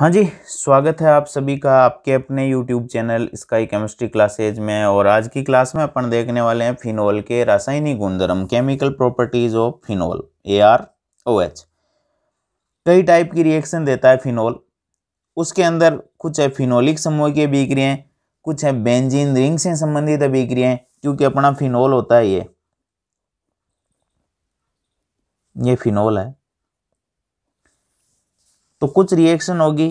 हाँ जी स्वागत है आप सभी का आपके अपने YouTube channel sky chemistry classes में और आज की क्लास में अपन देखने वाले हैं फिनोल के रासायनिक गुणधर्म chemical properties of phenol A R O H कई टाइप की रिएक्शन देता है फिनोल उसके अंदर कुछ है फिनोलिक समूह की अभिक्रियाएँ कुछ है बेंजीन रिंग से संबंधित अभिक्रियाएँ क्योंकि अपना फिनोल होता है ये ये फिनोल है तो कुछ रिएक्शन होगी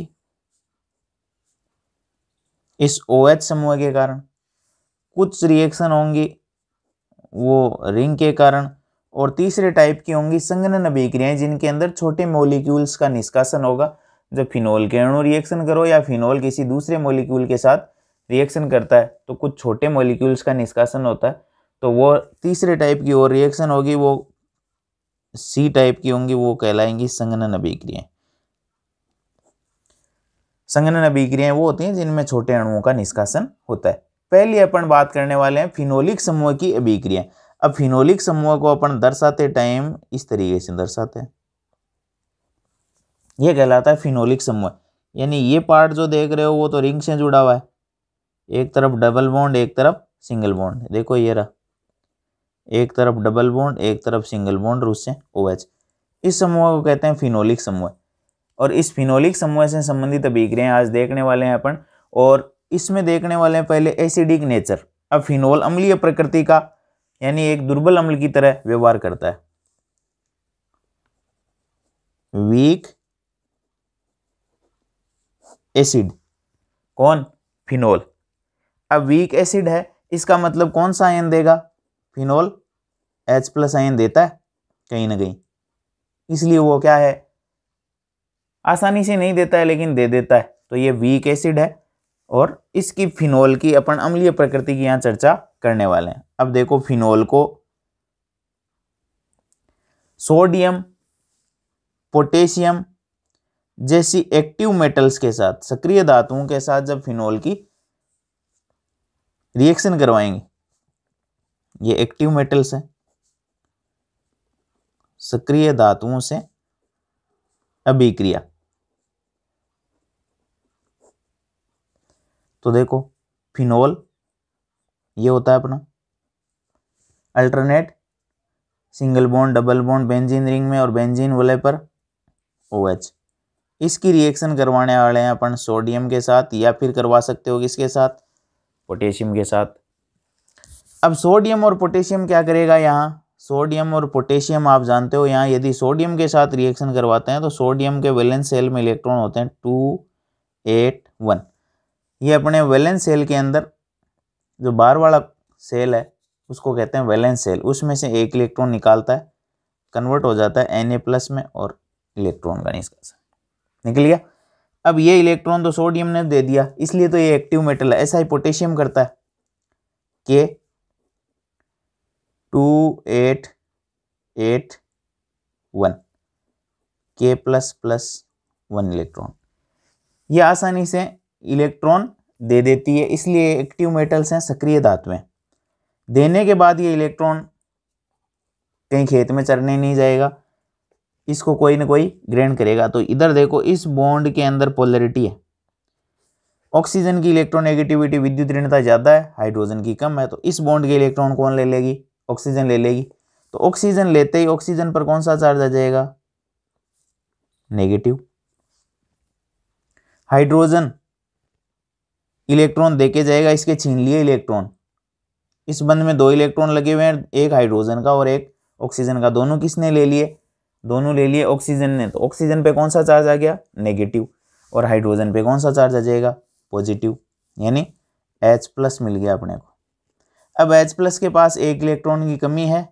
इस ओ OH समूह के कारण कुछ रिएक्शन होंगी वो रिंग के कारण और तीसरे टाइप की होंगी संगनन अभिक्रियाएं जिनके अंदर छोटे मोलिक्यूल्स का निष्कासन होगा जब फिनोल के अणु रिएक्शन करो या फिनोल किसी दूसरे मोलिक्यूल के साथ रिएक्शन करता है तो कुछ छोटे मोलिक्यूल्स का निष्कासन होता है तो वो तीसरे टाइप की और रिएक्शन होगी वो सी टाइप की होंगी वो कहलाएंगी संगनन अभिक्रियाएं संघनन अभिक्रियाएं वो होती हैं जिनमें छोटे अणुओं का निष्कासन होता है पहली अपन बात करने वाले हैं फिनोलिक समूह की अभिक्रियाएं अब फिनोलिक समूह को अपन दर्शाते टाइम इस तरीके से दर्शाते हैं यह कहलाता है फिनोलिक समूह यानी ये पार्ट जो देख रहे हो वो तो रिंग से जुड़ा हुआ है एक तरफ डबल बॉन्ड एक तरफ सिंगल बॉन्ड देखो ये रहा एक तरफ डबल बॉन्ड एक तरफ सिंगल बॉन्ड और उससे ओ एच इस समूह को कहते हैं फिनोलिक समूह और इस फिनोलिक समूह से संबंधित अभिक्रियाएं आज देखने वाले हैं अपन और इसमें देखने वाले हैं पहले एसिडिक नेचर अब फिनोल अम्लीय प्रकृति का यानी एक दुर्बल अम्ल की तरह व्यवहार करता है वीक एसिड कौन फिनोल अब वीक एसिड है इसका मतलब कौन सा आयन देगा फिनोल एच प्लस आयन देता है कहीं ना कहीं इसलिए वो क्या है आसानी से नहीं देता है लेकिन दे देता है तो ये वीक एसिड है और इसकी फिनोल की अपन अम्लीय प्रकृति की यहाँ चर्चा करने वाले हैं अब देखो फिनोल को सोडियम पोटेशियम जैसी एक्टिव मेटल्स के साथ सक्रिय धातुओं के साथ जब फिनोल की रिएक्शन करवाएंगे ये एक्टिव मेटल्स हैं सक्रिय धातुओं से अभिक्रिया तो देखो फिनोल ये होता है अपना alternate single bond double bond benzene ring में और बेंजीन वाले पर ओ एच इसकी रिएक्शन करवाने वाले हैं अपन सोडियम के साथ या फिर करवा सकते हो किसके साथ पोटेशियम के साथ अब सोडियम और पोटेशियम क्या करेगा यहाँ सोडियम और पोटेशियम आप जानते हो यहाँ यदि सोडियम के साथ रिएक्शन करवाते हैं तो सोडियम के वेलेंस सेल में इलेक्ट्रॉन होते हैं टू एट वन ये अपने वैलेंस सेल के अंदर जो बार वाला सेल है उसको कहते हैं वैलेंस सेल उसमें से एक इलेक्ट्रॉन निकालता है कन्वर्ट हो जाता है एन ए प्लस में और इलेक्ट्रॉन का निष्कासन निकल गया अब ये इलेक्ट्रॉन तो सोडियम ने दे दिया इसलिए तो ये एक्टिव मेटल है ऐसा ही पोटेशियम करता है K two eight eight one K plus plus one electron ये आसानी से इलेक्ट्रॉन दे देती है इसलिए एक्टिव मेटल्स हैं सक्रिय धातुएं देने के बाद ये इलेक्ट्रॉन कहीं खेत में चरने नहीं जाएगा इसको कोई ना कोई ग्रहण करेगा तो इधर देखो इस बॉन्ड के अंदर पोलरिटी है ऑक्सीजन की इलेक्ट्रॉन नेगेटिविटी विद्युत ऋणता ज़्यादा है हाइड्रोजन की कम है तो इस बॉन्ड के इलेक्ट्रॉन कौन ले लेगी ऑक्सीजन ले लेगी तो ऑक्सीजन लेते ही ऑक्सीजन पर कौन सा चार्ज आ जाएगा नेगेटिव हाइड्रोजन इलेक्ट्रॉन देके जाएगा इसके छीन लिए इलेक्ट्रॉन इस बंद में दो इलेक्ट्रॉन लगे हुए हैं एक हाइड्रोजन का और एक ऑक्सीजन का दोनों किसने ले लिए दोनों ले लिए ऑक्सीजन ने तो ऑक्सीजन पे कौन सा चार्ज आ गया नेगेटिव और हाइड्रोजन पे कौन सा चार्ज आ जाएगा पॉजिटिव यानी एच प्लस मिल गया अपने को अब एच प्लस के पास एक इलेक्ट्रॉन की कमी है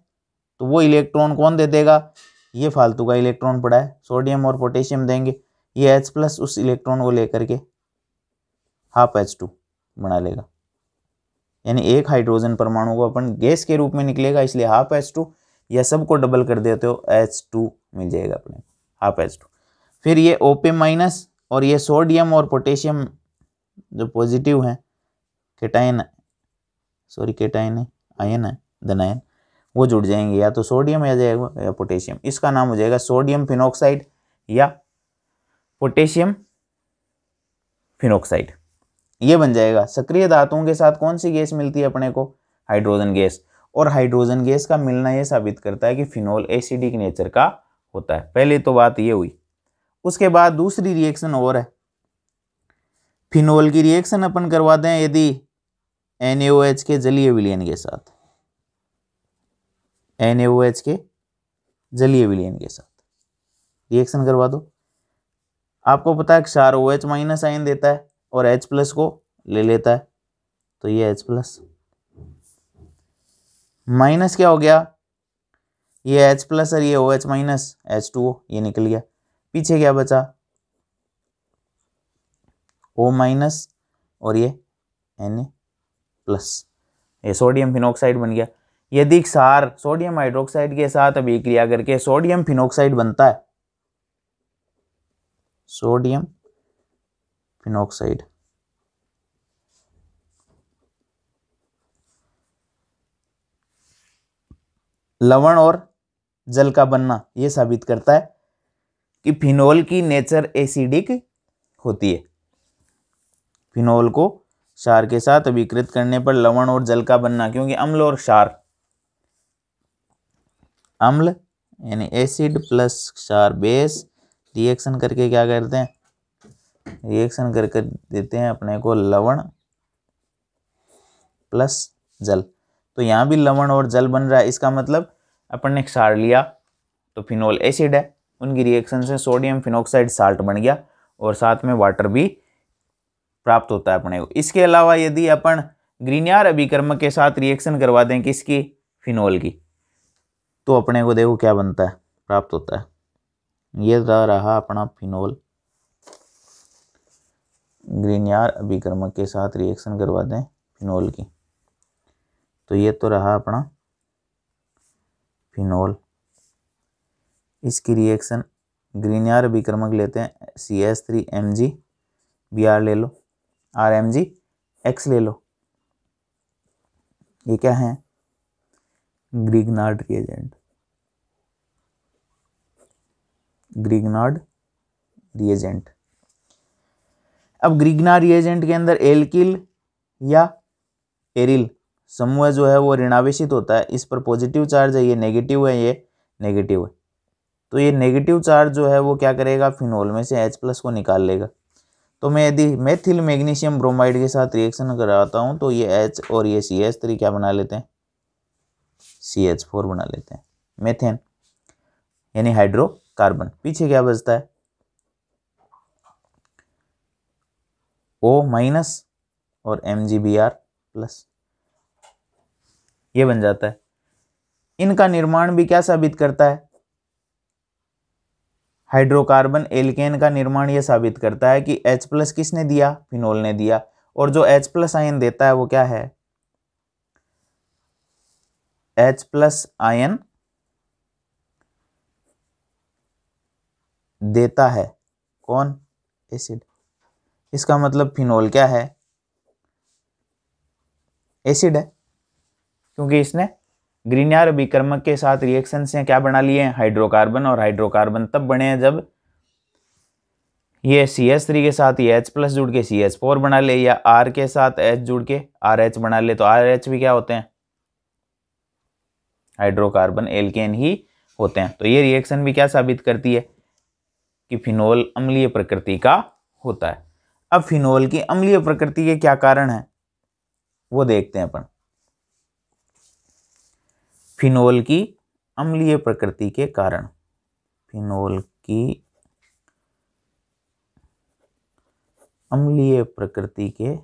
तो वो इलेक्ट्रॉन कौन दे देगा ये फालतू का इलेक्ट्रॉन पड़ा है सोडियम और पोटेशियम देंगे ये एच प्लस उस इलेक्ट्रॉन को लेकर के हाफ एच टू बना लेगा यानी एक हाइड्रोजन परमाणु को अपन गैस के रूप में निकलेगा इसलिए हाफ एच टू या सबको डबल कर देते हो एच टू मिल जाएगा अपने हाफ एच टू फिर ये ओपे माइनस और ये सोडियम और पोटेशियम जो पॉजिटिव हैं केटाइन सॉरी केटाइन है आयन है धनायन वो जुड़ जाएंगे या तो सोडियम या जाएगा या पोटेशियम इसका नाम हो जाएगा सोडियम फिनोक्साइड या पोटेशियम फिनोक्साइड ये बन जाएगा सक्रिय धातुओं के साथ कौन सी गैस मिलती है अपने को हाइड्रोजन गैस और हाइड्रोजन गैस का मिलना यह साबित करता है कि फिनोल एसिडिक नेचर का होता है पहले तो बात ये हुई उसके बाद दूसरी रिएक्शन और है फिनोल की रिएक्शन अपन करवाते हैं यदि एन के जलीय विलियन के साथ एन के जलीय विलियन के साथ रिएक्शन करवा दो आपको पता है क्षार ओ एच माइनस आइन देता है और एच प्लस को ले लेता है तो ये एच प्लस माइनस क्या हो गया ये एच प्लस और ये O H minus H two O ये निकल गया पीछे क्या बचा ओ माइनस और ये एन ए प्लस ये सोडियम फिनोक्साइड बन गया यदि सार सोडियम हाइड्रोक्साइड के साथ अभिक्रिया करके सोडियम फिनोक्साइड बनता है सोडियम phenoxide. लवण और जल का बनना ये साबित करता है कि फिनोल की नेचर एसिडिक होती है फिनोल को क्षार के साथ अभिकृत करने पर लवण और जल का बनना क्योंकि अम्ल और क्षार अम्ल यानी एसिड प्लस क्षार बेस रिएक्शन करके क्या करते हैं रिएक्शन करके देते हैं अपने को लवण प्लस जल तो यहाँ भी लवण और जल बन रहा है इसका मतलब अपन ने सार लिया तो फिनोल एसिड है उनकी रिएक्शन से सोडियम फिनोक्साइड साल्ट बन गया और साथ में वाटर भी प्राप्त होता है अपने को इसके अलावा यदि अपन ग्रीनियार अभिकर्म के साथ रिएक्शन करवा दें किसकी फिनोल की तो अपने को देखो क्या बनता है प्राप्त होता है ये रहा अपना फिनोल ग्रीनयार अभिक्रमक के साथ रिएक्शन करवा दें फिनोल की तो ये तो रहा अपना फिनोल इसकी रिएक्शन ग्रीनयार अभिक्रमक लेते हैं C S three M G B R ले लो आर एम जी एक्स ले लो ये क्या है ग्रीगनार्ड रिएजेंट ग्रीगनार्ड रिएजेंट अब ग्रिग्ना रिएजेंट के अंदर एल्किल या एरिल समूह जो है वो ऋणावेशित होता है इस पर पॉजिटिव चार्ज है ये नेगेटिव है ये नेगेटिव है तो ये नेगेटिव चार्ज जो है वो क्या करेगा फिनोल में से एच प्लस को निकाल लेगा तो मैं यदि मेथिल मैग्नीशियम ब्रोमाइड के साथ रिएक्शन कराता हूँ तो ये एच और ये सी एच थ्री क्या बना लेते हैं सी एच फोर बना लेते हैं मेथेन यानी हाइड्रोकार्बन पीछे क्या बचता है ओ माइनस और M G B R plus ये बन जाता है इनका निर्माण भी क्या साबित करता है हाइड्रोकार्बन एल्केन का निर्माण ये साबित करता है कि H प्लस किसने दिया फिनोल ने दिया और जो H प्लस आयन देता है वो क्या है H प्लस आयन देता है कौन एसिड इसका मतलब फिनोल क्या है एसिड है क्योंकि इसने ग्रीनयार अभिकर्मक के साथ रिएक्शन से क्या बना लिए हैं हाइड्रोकार्बन और हाइड्रोकार्बन तब बने हैं जब ये सी एस थ्री के साथ ये एच प्लस जुड़ के सी एच फोर बना ले या आर के साथ एच जुड़ के आर एच बना ले तो आर एच भी क्या होते हैं हाइड्रोकार्बन एल्केन ही होते हैं तो ये रिएक्शन भी क्या साबित करती है कि फिनोल अम्लीय प्रकृति का होता है अब फिनोल की अम्लीय प्रकृति के क्या कारण है वो देखते हैं अपन फिनोल की अम्लीय प्रकृति के कारण फिनोल की अम्लीय प्रकृति के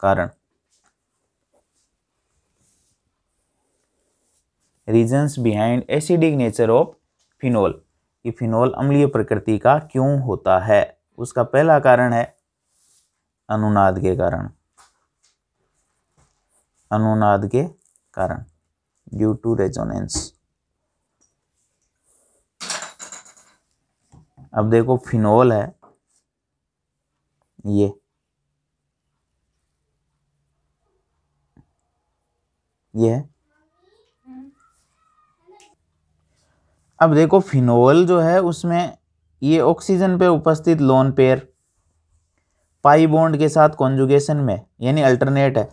कारण reasons behind acidic nature of phenol कि फिनोल अम्लीय प्रकृति का क्यों होता है उसका पहला कारण है अनुनाद के कारण अनुनाद के कारण ड्यू टू रेजोनेंस अब देखो फिनोल है ये ये है अब देखो फिनोल जो है उसमें ये ऑक्सीजन पे उपस्थित लोन पेयर पाई बॉन्ड के साथ कॉन्जुगेशन में यानी अल्टरनेट है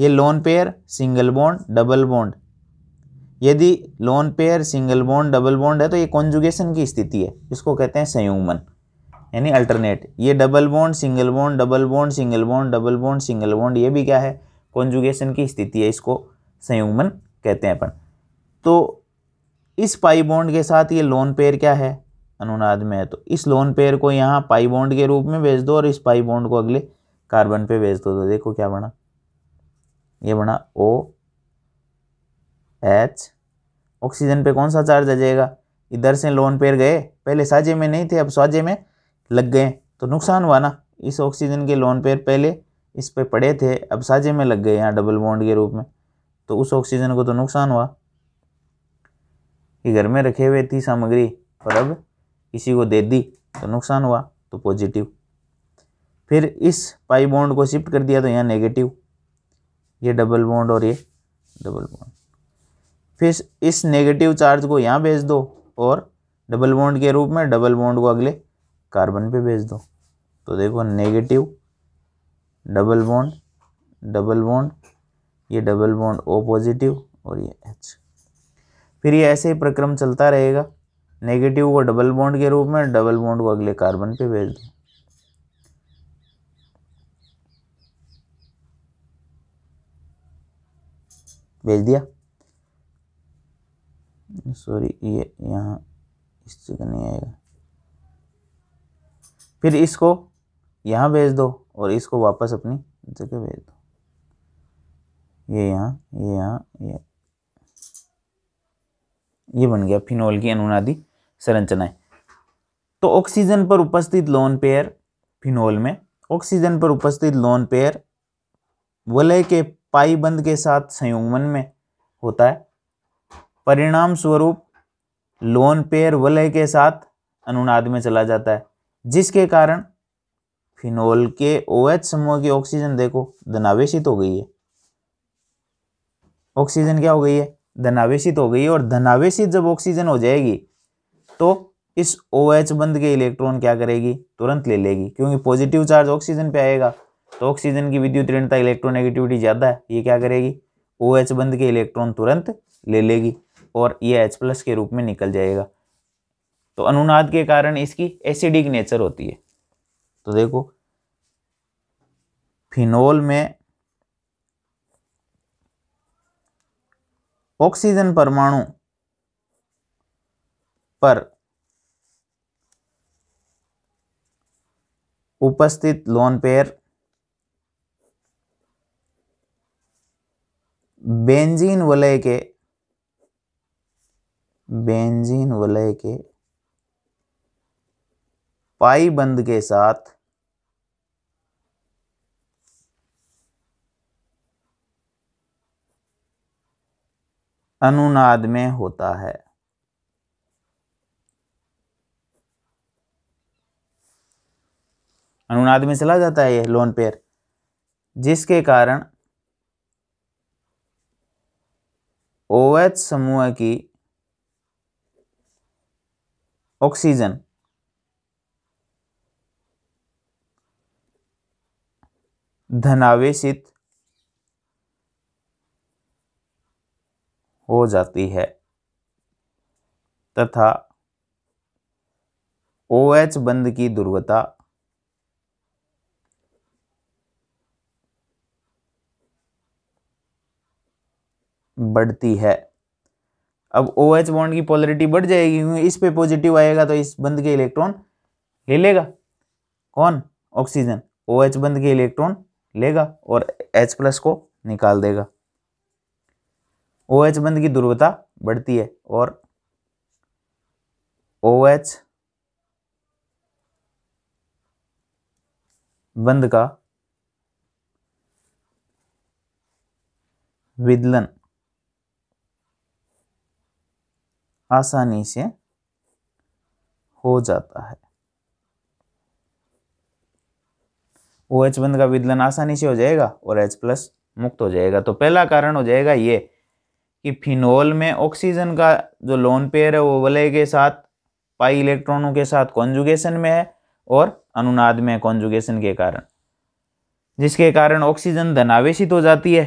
ये lone pair single bond double bond यदि lone pair single bond double bond है तो ये कॉन्जुगेशन की स्थिति है इसको कहते हैं संयुग्मन यानी अल्टरनेट ये double bond single bond double bond single bond double bond single bond ये भी क्या है कॉन्जुगेशन की स्थिति है इसको संयुग्मन कहते हैं अपन तो इस पाई बॉन्ड के साथ ये लोन पेयर क्या है अनुनाद में है तो इस लोन पेयर को यहाँ पाई बॉन्ड के रूप में भेज दो और इस पाई बॉन्ड को अगले कार्बन पे भेज दो तो देखो क्या बना ये बना ओ एच ऑक्सीजन पे कौन सा चार्ज आ जाएगा इधर से लोन पेयर गए पहले साझे में नहीं थे अब साझे में लग गए तो नुकसान हुआ ना इस ऑक्सीजन के लोन पेयर पहले इस पे पड़े थे अब साझे में लग गए यहाँ डबल बॉन्ड के रूप में तो उस ऑक्सीजन को तो नुकसान हुआ कि घर में रखे हुए थी सामग्री और अब किसी को दे दी तो नुकसान हुआ तो पॉजिटिव फिर इस पाई बॉन्ड को शिफ्ट कर दिया तो यहाँ नेगेटिव ये डबल बॉन्ड और ये डबल बॉन्ड फिर इस नेगेटिव चार्ज को यहाँ भेज दो और डबल बॉन्ड के रूप में डबल बॉन्ड को अगले कार्बन पे भेज दो तो देखो negative double bond double bond ये डबल बॉन्ड ओ पॉजिटिव और ये एच फिर ये ऐसे ही प्रक्रम चलता रहेगा नेगेटिव को डबल बॉन्ड के रूप में डबल बॉन्ड को अगले कार्बन पे भेज दें भेज दिया सॉरी ये यहाँ इस जगह नहीं आएगा फिर इसको यहाँ भेज दो और इसको वापस अपनी जगह भेज दो ये यहाँ ये यहाँ ये ये बन गया फिनोल की अनुनादी संरचनाएं तो ऑक्सीजन पर उपस्थित लोन पेयर फिनोल में ऑक्सीजन पर उपस्थित लोन पेयर वलय के पाईबंद के साथ संयुग्मन में होता है परिणाम स्वरूप लोन पेयर वलय के साथ अनुनाद में चला जाता है जिसके कारण फिनोल के ओ समूह की ऑक्सीजन देखो धनावेशित हो गई है ऑक्सीजन क्या हो गई है धनावेशित हो गई और धनावेशित जब ऑक्सीजन हो जाएगी तो इस ओ OH बंद के इलेक्ट्रॉन क्या करेगी तुरंत ले लेगी क्योंकि पॉजिटिव चार्ज ऑक्सीजन पे आएगा तो ऑक्सीजन की विद्युत ऋणता इलेक्ट्रोनेगेटिविटी ज़्यादा है ये क्या करेगी ओ OH बंद के इलेक्ट्रॉन तुरंत ले लेगी और ये एच प्लस के रूप में निकल जाएगा तो अनुनाद के कारण इसकी एसिडिक नेचर होती है तो देखो फिनोल में ऑक्सीजन परमाणु पर उपस्थित लोन पेयर बेंजीन वलय के बेंजीन वलय के पाई बंद के साथ अनुनाद में होता है अनुनाद में चला जाता है यह लोन पेयर जिसके कारण ओएच समूह की ऑक्सीजन धनावेशित हो जाती है तथा ओ एच बंद की दुर्वता बढ़ती है अब ओ एच बॉन्ड की पोलरिटी बढ़ जाएगी क्योंकि इस पे पॉजिटिव आएगा तो इस बंद के इलेक्ट्रॉन ले लेगा कौन ऑक्सीजन ओ एच बंद के इलेक्ट्रॉन लेगा और एच प्लस को निकाल देगा ओ बंद की दुर्वता बढ़ती है और ओ एच बंद का विदलन आसानी से हो जाता है ओ एच बंद का विदलन आसानी से हो जाएगा और एच प्लस मुक्त हो जाएगा तो पहला कारण हो जाएगा ये कि फिनोल में ऑक्सीजन का जो लोन पेयर है वो वलय के साथ पाई इलेक्ट्रॉनों के साथ कॉन्जुगेशन में है और अनुनाद में कॉन्जुगेशन के कारण जिसके कारण ऑक्सीजन धनावेशित हो जाती है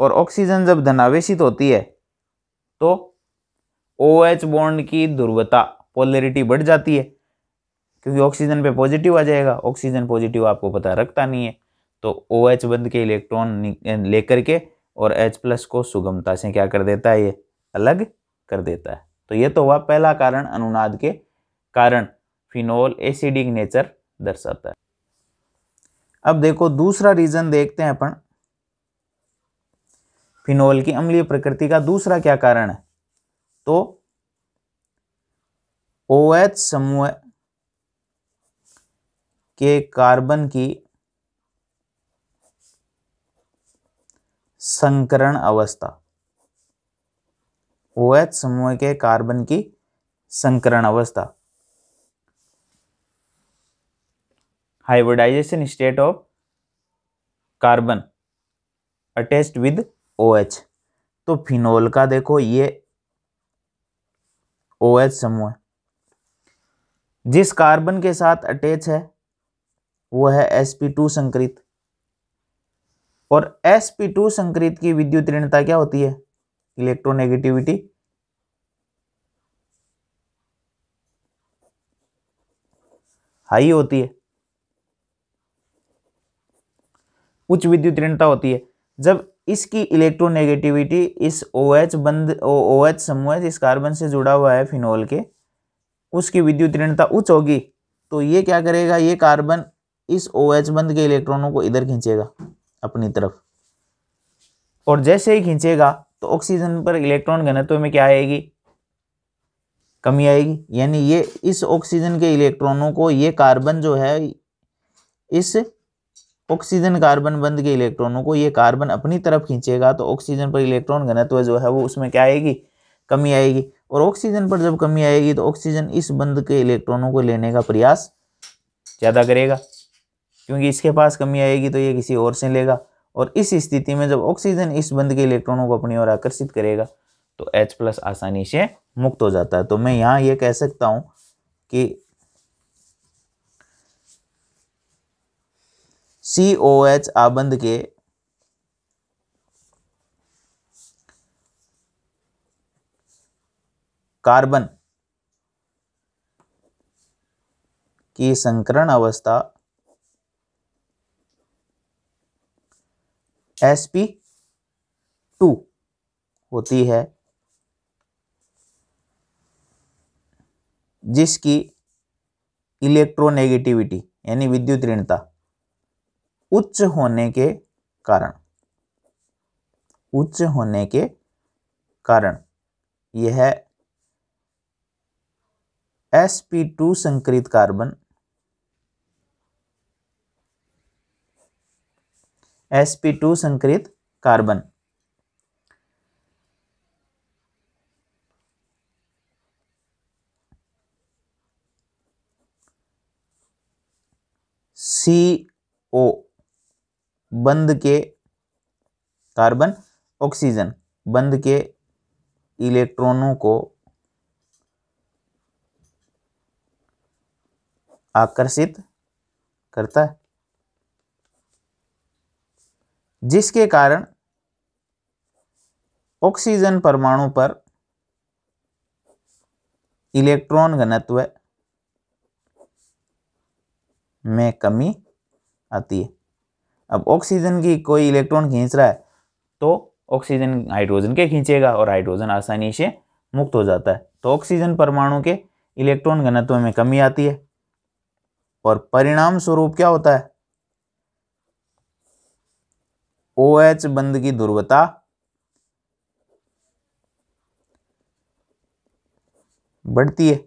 और ऑक्सीजन जब धनावेशित होती है तो ओ एच बॉन्ड की दुर्वता पोलरिटी बढ़ जाती है क्योंकि ऑक्सीजन पे पॉजिटिव आ जाएगा ऑक्सीजन पॉजिटिव आपको पता रखता नहीं है तो ओ एच बंद के इलेक्ट्रॉन लेकर के और एच प्लस को सुगमता से क्या कर देता है ये अलग कर देता है तो ये तो हुआ पहला कारण अनुनाद के कारण फिनोल एसिडिक नेचर दर्शाता है अब देखो दूसरा रीजन देखते हैं अपन फिनोल की अम्लीय प्रकृति का दूसरा क्या कारण है तो ओ एच समूह के कार्बन की संकरण अवस्था ओ एच समूह के कार्बन की संकरण अवस्था hybridization state of carbon attached with O H तो फिनोल का देखो ये ओ एच समूह जिस कार्बन के साथ अटैच है वो है टू संकृत और sp2 संक्रित की विद्युत ऋणता क्या होती है इलेक्ट्रोनेगेटिविटी हाई होती है उच्च विद्युत ऋणता होती है जब इसकी इलेक्ट्रोनेगेटिविटी इस ओ OH एच बंद ओ एच समूह जिस कार्बन से जुड़ा हुआ है फिनोल के उसकी विद्युत ऋणता उच्च होगी तो ये क्या करेगा ये कार्बन इस ओ OH बंद के इलेक्ट्रॉनों को इधर खींचेगा अपनी तरफ और जैसे ही खींचेगा तो ऑक्सीजन पर इलेक्ट्रॉन घनत्व में क्या आएगी कमी आएगी यानी ये इस ऑक्सीजन के इलेक्ट्रॉनों को ये कार्बन जो है इस ऑक्सीजन कार्बन बंद के इलेक्ट्रॉनों को ये कार्बन अपनी तरफ खींचेगा तो ऑक्सीजन पर इलेक्ट्रॉन घनत्व जो है वो उसमें क्या आएगी कमी आएगी और ऑक्सीजन पर जब कमी आएगी तो ऑक्सीजन इस बंद के इलेक्ट्रॉनों को लेने का प्रयास ज़्यादा करेगा क्योंकि इसके पास कमी आएगी तो ये किसी और से लेगा और इस स्थिति में जब ऑक्सीजन इस बंद के इलेक्ट्रॉनों को अपनी ओर आकर्षित करेगा तो H प्लस आसानी से मुक्त हो जाता है तो मैं यहाँ ये कह सकता हूँ कि सी ओ एच आबंद के कार्बन की संकरण अवस्था एस पी टू होती है जिसकी इलेक्ट्रोनेगेटिविटी यानी विद्युत ऋणता उच्च होने के कारण उच्च होने के कारण यह sp2 संकरित कार्बन sp2 संकृत कार्बन सी ओ बंद के कार्बन ऑक्सीजन बंद के इलेक्ट्रॉनों को आकर्षित करता है जिसके कारण ऑक्सीजन परमाणु पर इलेक्ट्रॉन घनत्व में कमी आती है अब ऑक्सीजन की कोई इलेक्ट्रॉन खींच रहा है तो ऑक्सीजन हाइड्रोजन के खींचेगा और हाइड्रोजन आसानी से मुक्त हो जाता है तो ऑक्सीजन परमाणु के इलेक्ट्रॉन घनत्व में कमी आती है और परिणाम स्वरूप क्या होता है ओ बंद की ध्रुवता बढ़ती है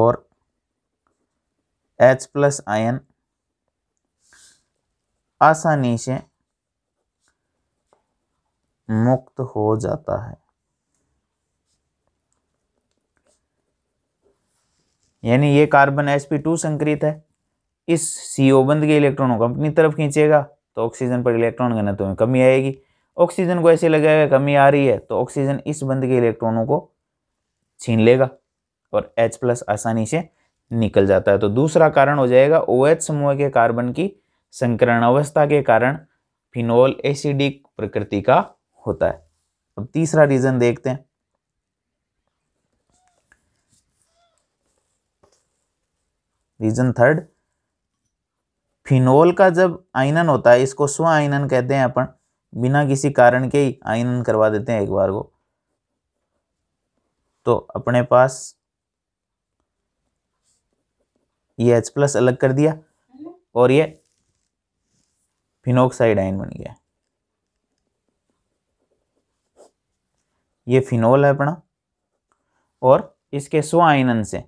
और H प्लस आयन आसानी से मुक्त हो जाता है यानी ये कार्बन टू संक्रित है इस सी ओ बंद के इलेक्ट्रॉनों को अपनी तरफ खींचेगा तो ऑक्सीजन पर इलेक्ट्रॉन घनत्व में कमी आएगी ऑक्सीजन को ऐसे लगाएगा कमी आ रही है तो ऑक्सीजन इस बंद के इलेक्ट्रॉनों को छीन लेगा और एच प्लस आसानी से निकल जाता है तो दूसरा कारण हो जाएगा ओ OH समूह के कार्बन की संकरण अवस्था के कारण फिनोल एसिडिक प्रकृति का होता है अब तीसरा रीजन देखते हैं रीजन थर्ड फिनोल का जब आयनन होता है इसको स्व आयनन कहते हैं अपन बिना किसी कारण के ही आयनन करवा देते हैं एक बार को तो अपने पास ये एच प्लस अलग कर दिया और ये फिनोक्साइड आयन बन गया ये फिनोल है अपना और इसके स्व आयनन से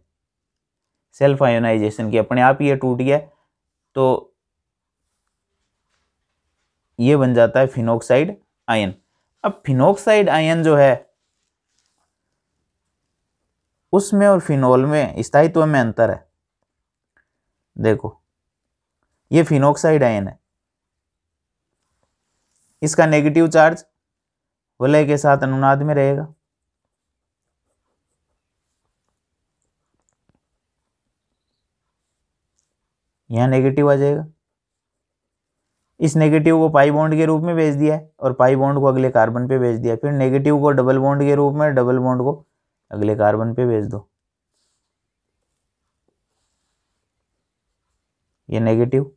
सेल्फ आयोनाइजेशन की अपने आप ये टूट गया तो ये बन जाता है फिनोक्साइड आयन अब फिनोक्साइड आयन जो है उसमें और फिनोल में स्थायित्व में अंतर है देखो ये फिनोक्साइड आयन है इसका नेगेटिव चार्ज वलय के साथ अनुनाद में रहेगा यहां नेगेटिव आ जाएगा इस नेगेटिव को पाई बॉन्ड के रूप में भेज दिया है और पाई बॉन्ड को अगले कार्बन पे भेज दिया फिर नेगेटिव को डबल बॉन्ड के रूप में डबल बॉन्ड को अगले कार्बन पे भेज दो ये negative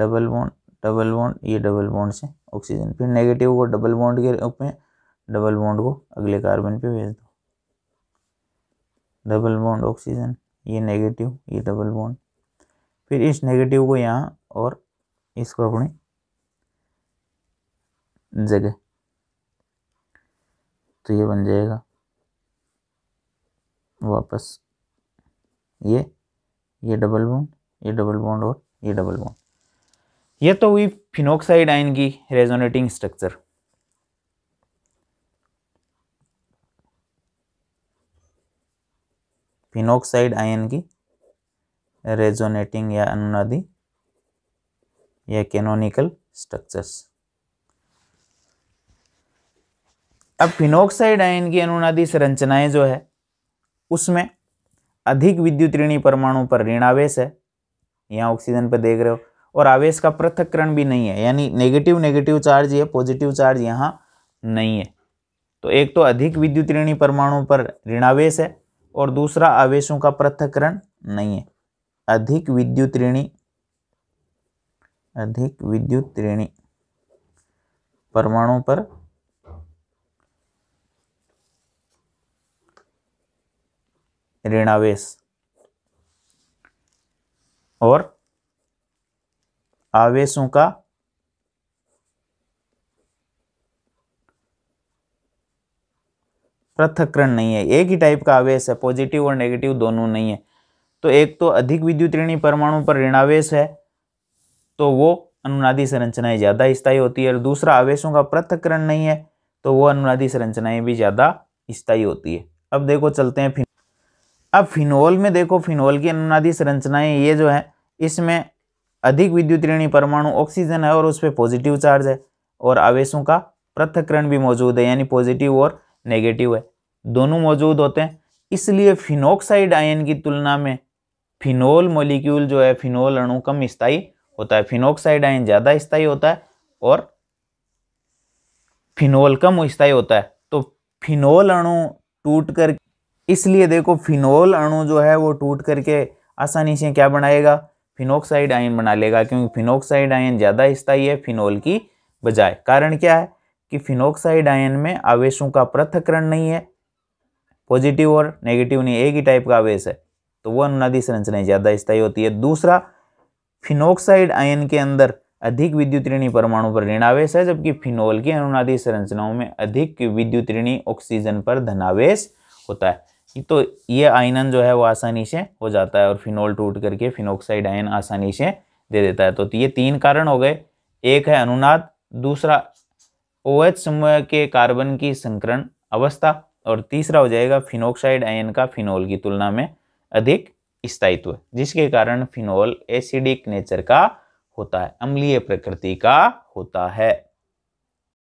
double bond double bond ये डबल बॉन्ड से ऑक्सीजन फिर नेगेटिव को डबल बॉन्ड के रूप में डबल बॉन्ड को अगले कार्बन पे भेज दो डबल बॉन्ड ऑक्सीजन ये नेगेटिव ये डबल बॉन्ड फिर इस नेगेटिव को यहाँ और इसको अपनी जगह तो ये बन जाएगा वापस ये ये डबल बॉन्ड ये डबल बॉन्ड और ये डबल बॉन्ड ये तो हुई फिनोक्साइड आयन की रेजोनेटिंग स्ट्रक्चर फिनोक्साइड आयन की रेजोनेटिंग या अनुनादी या कैनोनिकल स्ट्रक्चर्स अब फिनोक्साइड आयन की अनुनादी संरचनाएं जो है उसमें अधिक विद्युत ऋणी परमाणु पर ऋण आवेश है यहाँ ऑक्सीजन पर देख रहे हो और आवेश का पृथककरण भी नहीं है यानी नेगेटिव नेगेटिव चार्ज है पॉजिटिव चार्ज यहाँ नहीं है तो एक तो अधिक विद्युत ऋणी परमाणु पर आवेश है और दूसरा आवेशों का पृथककरण नहीं है अधिक विद्युत ऋणी अधिक विद्युत ऋणी परमाणु पर ऋणावेश और आवेशों का पृथकरण नहीं है एक ही टाइप का आवेश है पॉजिटिव और नेगेटिव दोनों नहीं है तो एक तो अधिक विद्युत ऋणी परमाणु पर ऋणावेश है तो वो अनुनादी संरचनाएं ज़्यादा स्थायी होती है और दूसरा आवेशों का पृथककरण नहीं है तो वो अनुनादी संरचनाएं भी ज़्यादा स्थायी होती है अब देखो चलते हैं फिन अब फिनोल में देखो फिनोल की अनुनादी संरचनाएं ये जो है इसमें अधिक विद्युत ऋणी परमाणु ऑक्सीजन है और उस पर पॉजिटिव चार्ज है और आवेशों का पृथककरण भी मौजूद है यानी पॉजिटिव और नेगेटिव है दोनों मौजूद होते हैं इसलिए फिनोक्साइड आयन की तुलना में फिनोल मॉलिक्यूल जो है फिनोल अणु कम स्थायी होता है फिनोक्साइड आयन ज़्यादा स्थायी होता है और फिनोल कम स्थाई होता है तो फिनोल अणु टूट कर इसलिए देखो फिनोल अणु जो है वो टूट करके आसानी से क्या बनाएगा फिनोक्साइड आयन बना लेगा क्योंकि फिनोक्साइड आयन ज़्यादा स्थायी है फिनोल की बजाय कारण क्या है कि फिनोक्साइड आयन में आवेशों का पृथकरण नहीं है पॉजिटिव और नेगेटिव नहीं एक ही टाइप का आवेश है तो वो अनुनादी संरचनाएं ज़्यादा स्थायी होती है दूसरा फिनोक्साइड आयन के अंदर अधिक विद्युत ऋणी परमाणु पर ऋणावेश है जबकि फिनोल की अनुनादी संरचनाओं में अधिक विद्युत ऋणी ऑक्सीजन पर धनावेश होता है तो ये आयनन जो है वो आसानी से हो जाता है और फिनोल टूट करके फिनोक्साइड आयन आसानी से दे देता है तो ये तीन कारण हो गए एक है अनुनाद दूसरा ओ OH समूह के कार्बन की संकरण अवस्था और तीसरा हो जाएगा फिनोक्साइड आयन का फिनोल की तुलना में अधिक स्थायित्व जिसके कारण फिनोल एसिडिक नेचर का होता है अम्लीय प्रकृति का होता है